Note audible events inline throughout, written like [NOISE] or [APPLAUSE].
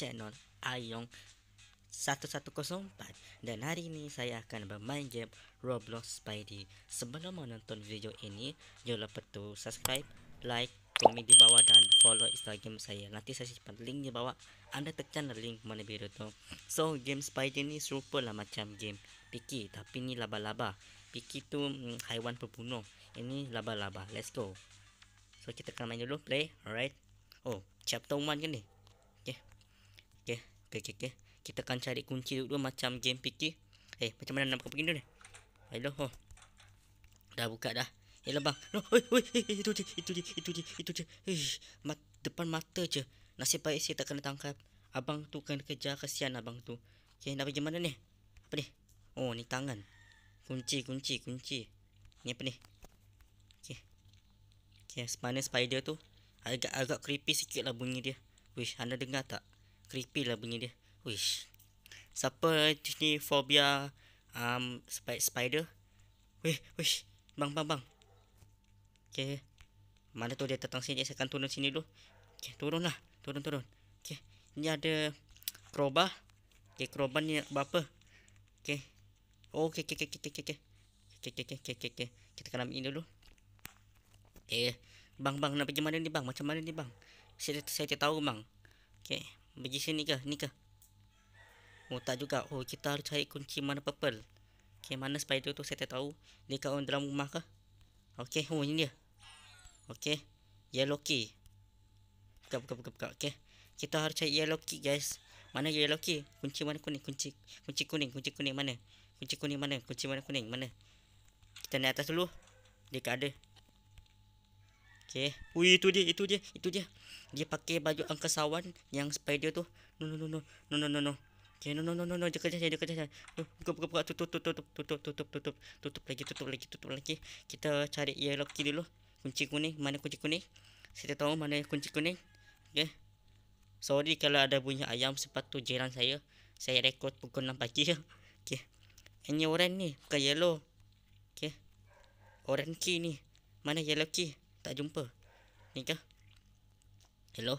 channel Ayong 1104 dan hari ini saya akan bermain game Roblox Spidey. Sebelum menonton video ini, jangan lupa tu subscribe, like, komen di bawah dan follow Instagram saya. Nanti saya simpan link di bawah. Anda tekan link mana biru tu. So, game Spidey ni serupa lah macam game Piki tapi ni laba-laba. Piki tu hmm, haiwan pembunuh. Ini laba-laba. Let's go. So, kita akan main dulu play. Alright. Oh, chapter 1 kan ni? Okay, okay, okay. Kita akan cari kunci dulu macam game PK. Eh, hey, macam mana nak buka pergi dulu ni? Hello. Oh. Dah buka dah. Hello bang. Oh, oi, oi, itu je, itu je, itu je, itu je. Hei, mat, depan mata je. Nasib baik saya tak kena tangkap. Abang tu kena kejar. kasihan abang tu. Okay, nak pergi mana ni? Apa ni? Oh, ni tangan. Kunci, kunci, kunci. Ni apa ni? Okay. Okay, sebenarnya spider tu agak agak creepy sikit lah bunyi dia. Wish, anda dengar tak? creepy lah bunyi dia. Wish. Siapa eh ni fobia um, sp spider? Wih, wish. Bang, bang, bang. Okay. Mana tu dia datang sini. Saya akan turun sini dulu. Okay, turunlah, Turun, turun. Okay. ni ada kerobah. Okay, kerobah ni apa? Okay. Oh, okay, okay, okay, okay, okay. Okay, okay, okay, okay, okay. Kita akan ambil dulu. Eh, bang, bang, nak pergi mana ni, bang? Macam mana ni, bang? Saya, saya tak tahu, bang. Okay. Pergi sini ke? Ni ke? Oh, tak juga. Oh, kita harus cari kunci mana purple. Okay, mana spider tu saya tak tahu. Ni kat dalam rumah ke? Okay, oh, ini dia. Okay. Yellow key. Buka, buka, buka, buka. Okay. Kita harus cari yellow key, guys. Mana yellow key? Kunci mana kuning? Kunci kunci kuning. Kunci kuning mana? Kunci kuning mana? Kunci mana kuning? Mana? Kita naik atas dulu. Dia kat ada. Okey. Ui itu dia, itu dia, itu dia. Dia pakai baju angkasawan yang spider tu. No no no no. No no no no. Okey, no no no no no. Dekat saja, dekat saja. Buka buka buka tutup tutup tutup tutup tutup tutup tutup lagi tutup lagi tutup lagi. Kita cari yellow key dulu. Kunci kuning, mana kunci kuning? Saya tahu mana kunci kuning. Okey. Sorry kalau ada bunyi ayam sepatu jiran saya. Saya rekod pukul 6 pagi. [LAUGHS] Okey. Ini oren ni, bukan yellow. Okey. Oren key ni. Mana yellow key? tak jumpa. Ni ke? Hello.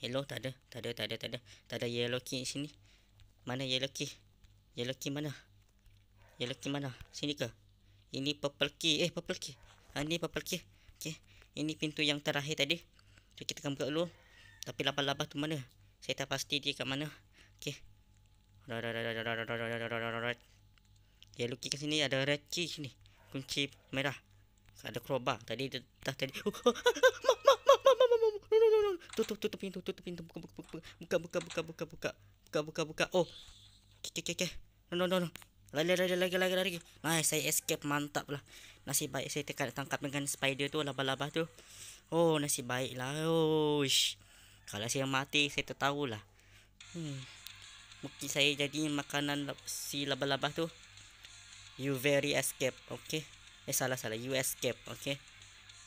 Hello, tak ada. Tak ada, tak ada, tak ada. Tak ada yellow key sini. Mana yellow key? Yellow key mana? Yellow key mana? Sini ke? Ini purple key. Eh, purple key. Ha, ini purple key. Okey. Ini pintu yang terakhir tadi. Jadi kita akan buka dulu. Tapi laba-laba tu mana? Saya tak pasti dia kat mana. Okey. Yellow key kat sini. Ada red key sini. Kunci merah ada kerobak tadi dah tadi tutup tutup pintu tutup pintu buka buka buka buka buka buka buka buka buka buka buka oh kek kek no no no no lari lari lari lari lari nice saya escape mantap lah nasib baik saya tekan tangkap dengan spider tu laba laba tu oh nasib baik lah oh kalau saya mati saya tertahu lah hmm. mungkin saya jadi makanan si laba laba tu you very escape okay Eh salah salah US Cap Okay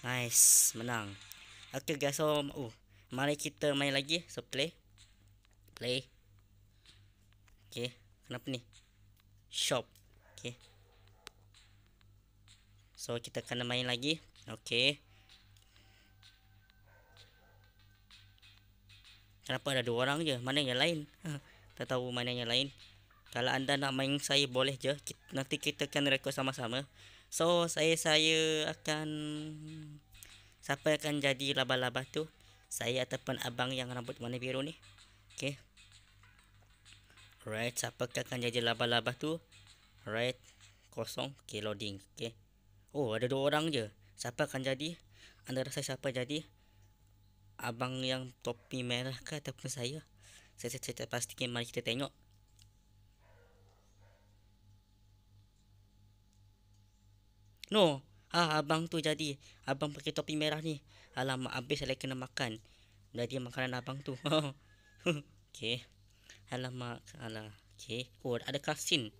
Nice Menang Okay guys so uh, Mari kita main lagi So play Play Okay Kenapa ni Shop Okay So kita kena main lagi Okay Kenapa ada dua orang je Mana yang lain [LAUGHS] Tak tahu mana yang lain Kalau anda nak main saya boleh je Nanti kita akan record sama-sama So saya saya akan siapa akan jadi laba-laba tu? Saya ataupun abang yang rambut warna biru ni. okay? Right, siapa akan jadi laba-laba tu? Right. Kosong. okay loading. okay. Oh, ada dua orang je. Siapa akan jadi? Anda rasa siapa jadi? Abang yang topi merah ke ataupun saya? Saya saya, saya pastikan mari kita tengok. No. Ah, abang tu jadi. Abang pakai topi merah ni. Alamak, habis lagi kena makan. Jadi makanan abang tu. [LAUGHS] okay. Alamak. Alah. Okay. Oh, ada kasin.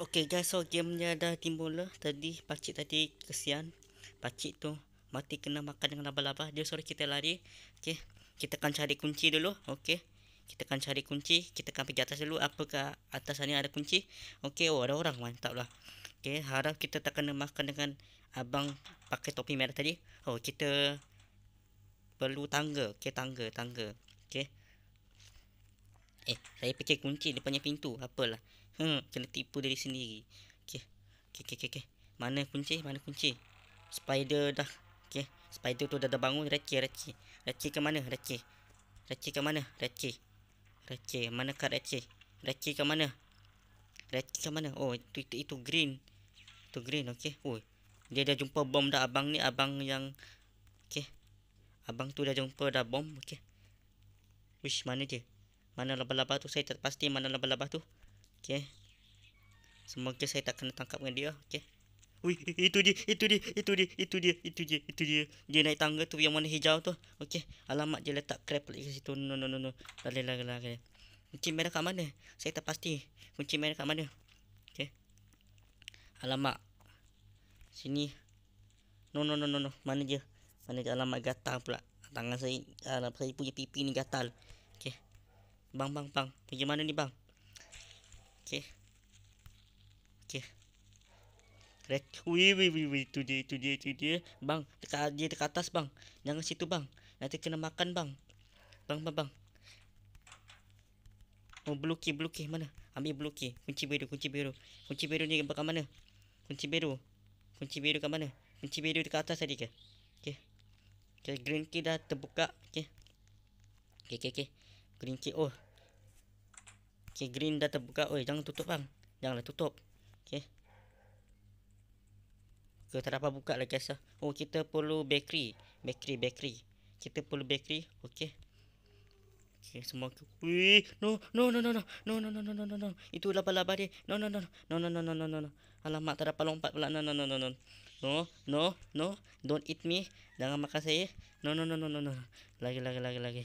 Okay guys, so game dia dah dimula lah. Tadi, pakcik tadi kesian Pakcik tu mati kena makan dengan laba-laba Dia suruh kita lari Okay, kita akan cari kunci dulu Okay, kita akan cari kunci Kita akan pergi atas dulu Apakah atas sana ada kunci Okay, oh ada orang, mantap lah Okay, harap kita tak kena makan dengan Abang pakai topi merah tadi Oh, kita Perlu tangga Okay, tangga, tangga Okay Eh, saya pakai kunci depannya pintu. Apalah. Hmm, kena tipu dari sendiri. Okey. Okey, okey, okey. Okay. Mana kunci? Mana kunci? Spider dah. Okey. Spider tu dah, dah bangun. Receh, receh. Receh ke mana? Receh. Receh ke mana? Receh. Receh. Mana kat receh? Receh ke mana? Receh ke mana? Oh, itu, itu, itu green. Itu green, okey. Oh, dia dah jumpa bom dah. Abang ni, abang yang... Okey. Abang tu dah jumpa dah bom. Okey. Wish, mana dia? mana lebah-lebah tu saya tak pasti mana lebah-lebah tu okay? semoga saya tak kena tangkap dengan dia okay? Wih, itu dia, itu dia, itu dia, itu dia, itu dia, itu dia. Dia naik tangga tu yang warna hijau tu. Okey. Alamat dia letak crap lagi kat situ. No, no, no, no. Lari, lari, lari. Kunci merah kat mana? Saya tak pasti. Kunci merah kat mana? Okey. Alamat. Sini. No, no, no, no, no. Mana dia? Mana dia alamat gatal pula. Tangan saya, uh, saya punya pipi ni gatal. Bang, bang, bang. Bagaimana ni, bang? Okay, okay. Red, Wui, wui, wui, wui. Tu dia, tu dia, tu dia. Bang, dekat, dia dekat atas, bang. Jangan situ, bang. Nanti kena makan, bang. Bang, bang, bang. Oh, blue key, blue key. Mana? Ambil blue key. Kunci biru, kunci biru. Kunci biru ni ke mana? Kunci biru. Kunci biru ke mana? Kunci biru dekat atas tadi ke? Okay. Okay, green key dah terbuka. Okay, okay, okay. okey. Green key oh. Okay, green dah terbuka. Oi, jangan tutup bang. Janganlah tutup. Okey. Ke tak apa buka lah kiasa. Oh, kita perlu bakery. Bakery, bakery. Kita perlu bakery. Okey. Okey, semua. Wei, no, no, no, no, no. No, no, no, no, no, no, no. Itu laba-laba dia. No, no, no. No, no, no, no, no, no. Alamak, tak dapat lompat pula. No, no, no, no, no. No, no, no. Don't eat me. Jangan makan saya. No, no, no, no, no, no. Lagi, lagi, lagi, lagi.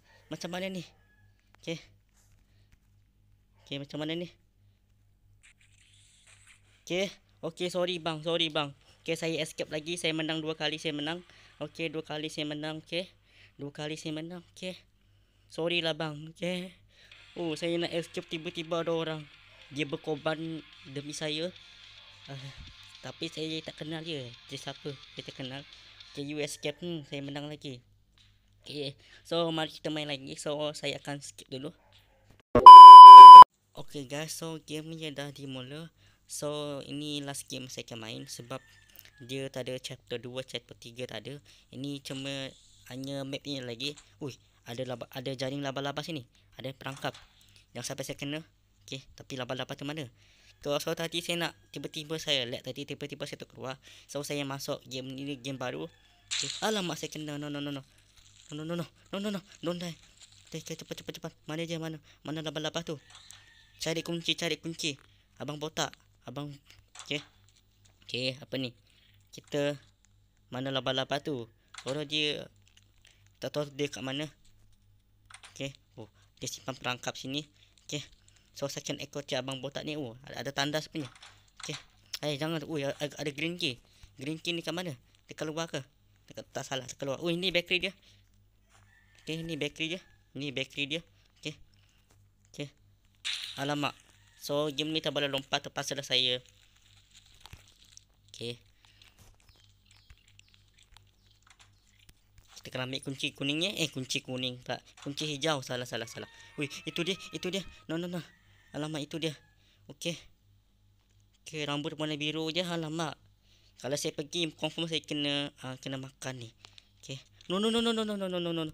macam mana ni? Okey. Okey, macam mana ni? Okey. Okey, sorry bang, sorry bang. Okey, saya escape lagi. Saya menang dua kali, saya menang. Okey, dua kali saya menang. Okey. Dua kali saya menang. Okey. Sorry lah bang. Okey. Oh, saya nak escape tiba-tiba ada orang. Dia berkorban demi saya. Uh, tapi saya tak kenal dia. Dia siapa? kita kenal. Okay, you escape. Hmm, saya menang lagi. Okay, so mari kita main lagi. So saya akan skip dulu. Okay guys, so game ni dah dimula. So ini last game saya akan main sebab dia tak ada chapter 2, chapter 3 tak ada. Ini cuma hanya map ni lagi. Ui, ada laba, ada jaring laba-laba sini. Ada perangkap. Yang sampai saya kena. Okay, tapi laba-laba tu mana? Kalau so, so tadi saya nak tiba-tiba saya lag tadi tiba-tiba saya terkeluar. So saya masuk game ni game baru. Okay. Alamak saya kena. No no no no. No, no, no, no, no, no, no, no, no, no, cepat, cepat, cepat. Mana je, mana? Mana labah-labah tu? Cari kunci, cari kunci. Abang botak. Abang, okay. Okay, apa ni? Kita, mana labah-labah tu? Orang dia, tak tahu dia kat mana. Okay, oh, dia simpan perangkap sini. Okay, so second ekor cik abang botak ni, oh, ada, ada tanda sepenuhnya. Okay, eh, jangan, oh, ada, ada green key. Green key ni kat mana? Dekat luar ke? Dekat, tak salah, dekat luar. Oh, ini bakery dia. Okey, ni bateri dia. Ni bateri dia. Okey. Okey. Alamak. So game ni tak boleh lompat terpaksa lah saya. Okey. Kita kena ambil kunci kuningnya. Eh, kunci kuning tak. Kunci hijau salah salah salah. Wih, itu dia, itu dia. No no no. Alamak, itu dia. Okey. Okey, rambut warna biru je. Alamak. Kalau saya pergi confirm saya kena uh, kena makan ni. Okey. No no no no no no no no no no.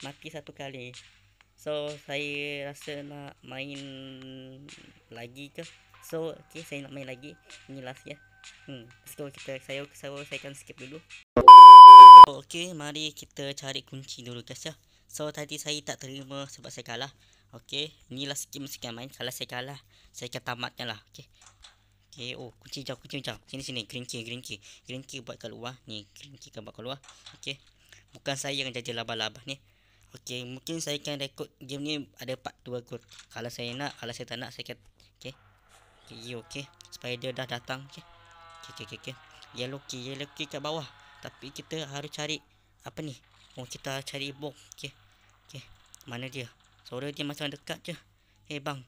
maki satu kali so saya rasa nak main lagi ke so ok saya nak main lagi ni last ya hmm so kita saya saya saya akan skip dulu so, ok mari kita cari kunci dulu guys ya so tadi saya tak terima sebab saya kalah ok ni last game saya akan main kalau saya kalah saya akan tamatkan lah ok Okay. oh kunci jauh kunci jauh sini sini green key green key green key buat keluar ni green key kan buat keluar Okay. bukan saya yang jadi laba-laba ni Okey, mungkin saya akan rekod game ni ada part dua kot Kalau saya nak, kalau saya tak nak, saya akan okey. Okay, okey. Ya, Spider dah datang okey. Okey, okey. okay. Yellow key, yellow key kat bawah Tapi kita harus cari Apa ni? Oh, kita cari bomb okey. Okey. Mana dia? Suara dia macam dekat je Hey, eh, bang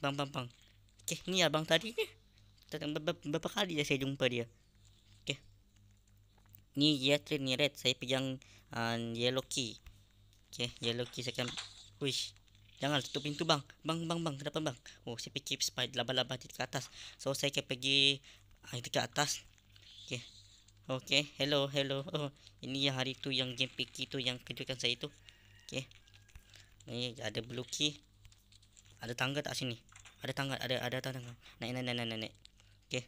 Bang, bang, bang Okey, ni ya bang tadi ni Berapa kali saya jumpa dia Okey. Ni Yatrin ni red Saya pegang uh, yellow key Okay, yellow key akan Wish Jangan tutup pintu bang Bang, bang, bang Kenapa bang Oh, saya pergi spider Laba-laba di atas So, saya akan pergi Di ah, dekat atas Okay Okay, hello, hello oh, Ini yang hari tu Yang game PK tu Yang kejutkan saya tu Okay Ni ada blue key Ada tangga tak sini Ada tangga Ada, ada tangga Naik, naik, naik, naik, naik. Okay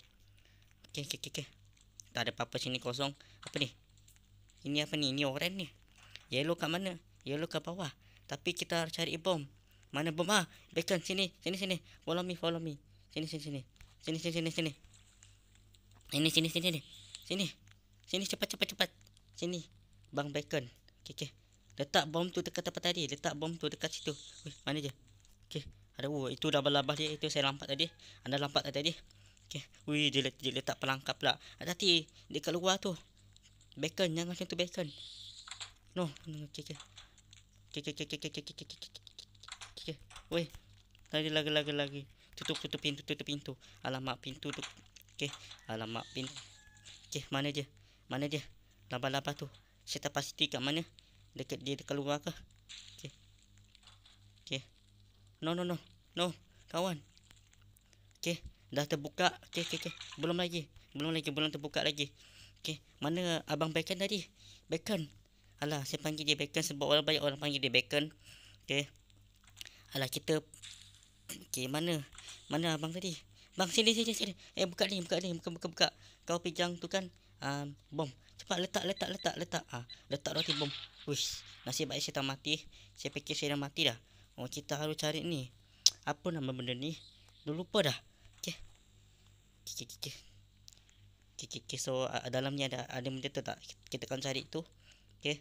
Okay, okay, okay, okay. Tak ada apa-apa sini kosong Apa ni Ini apa ni Ini orange ni Yellow kat mana Ya lu ke bawah. Tapi kita cari bom. Mana bom ah? Bacon sini, sini sini. Follow me, follow me. Sini sini sini. Sini sini sini sini. Ini sini sini sini. Sini. Sini cepat cepat cepat. Sini. Bang Bacon. Okey okey. Letak bom tu dekat tempat tadi. Letak bom tu dekat situ. Weh, mana je? Okey. Ada oh, itu dah labah dia. Itu saya lampat tadi. Anda lampat tadi. Okey. Wih, dia, dia letak pelangkap pula. Ada hati dekat luar tu. Bacon jangan macam tu bacon. No, no, no. okey okey. Okay, okay, okay, okay, okay, okay, okay, okay. Weh. Lagi, lagi, lagi, lagi. Tutup, tutup pintu, tutup pintu. Alamak, pintu tu. Okay. Alamak, pintu. Okay, mana dia? Mana dia? Laba-laba tu. Saya tak pasti kat mana. Dekat dia keluar ke? Okay. Okay. No, no, no. No. Kawan. Okay. Dah terbuka. Okay, okay, okay. Belum lagi. Belum lagi. Belum terbuka lagi. Okay. Mana abang bacon tadi? Bacon. Bacon. Alah, saya panggil dia Bacon sebab orang banyak orang panggil dia Bacon. okay? Alah, kita... okay mana? Mana abang tadi? Bang, sini, sini, sini. Eh, buka ni, buka ni. Buka, buka, buka. Kau pijang tu kan? Haa, um, bom. Cepat letak, letak, letak, letak. Ah, ha, letak roti bom. Wish. Nasib baik saya tak mati. Saya fikir saya dah mati dah. Oh, kita harus cari ni. Apa nama benda ni? Dah lupa dah. Okey. Okey, okey, okey. Okay, okay, okay. So, uh, ah, dalam ni ada ada benda tu tak? Kita akan cari tu. Okay.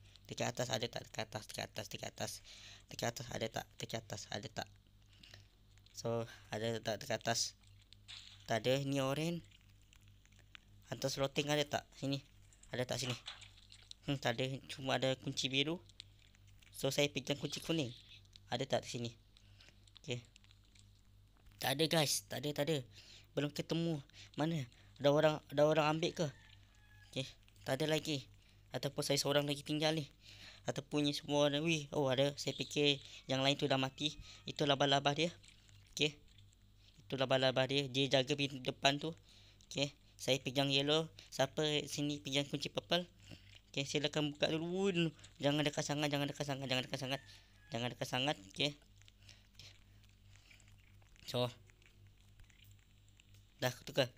dekat atas ada tak dekat atas dekat atas dekat atas dekat atas ada tak dekat atas ada tak so ada tak dekat atas tak ada ni oren atas loting ada tak sini ada tak sini hmm tak ada cuma ada kunci biru so saya pegang kunci kuning ada tak sini okey tak ada guys tak ada tak ada belum ketemu mana ada orang ada orang ambil ke okey tak ada lagi ataupun saya seorang lagi tinggal ni ataupun ni semua ni oh ada saya fikir yang lain tu dah mati itu labah labah dia okey itu labah labah dia dia jaga pintu depan tu okey saya pegang yellow siapa sini pegang kunci purple okey silakan buka dulu Wun. jangan dekat sangat jangan dekat sangat jangan dekat sangat jangan dekat sangat okey so dah tukar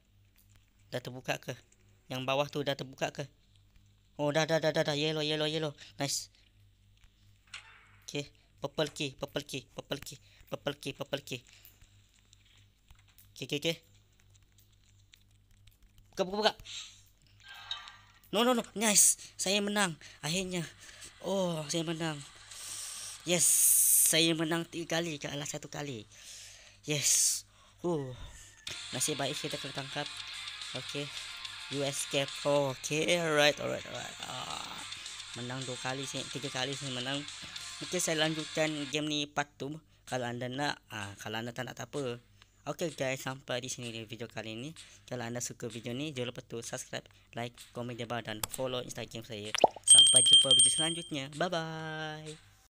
dah terbuka ke yang bawah tu dah terbuka ke Oh, dah, dah, dah, dah, dah. Yellow, yellow, yellow. Nice. Okay. Purple key, purple key, purple key, purple key, purple key. Okay, okay, okay. Buka, buka, buka. No, no, no. Nice. Saya menang. Akhirnya. Oh, saya menang. Yes. Saya menang tiga kali ke alas satu kali. Yes. Oh. Nasib baik kita kena tangkap. Okay. Okay. USK4 Okay alright alright alright ah, Menang dua kali sih 3 kali sih menang Okay saya lanjutkan game ni part 2 Kalau anda nak ah, Kalau anda tak nak tak apa Okay guys sampai di sini video kali ini Kalau anda suka video ni Jangan lupa tu subscribe Like, komen di bawah Dan follow Instagram saya Sampai jumpa video selanjutnya Bye bye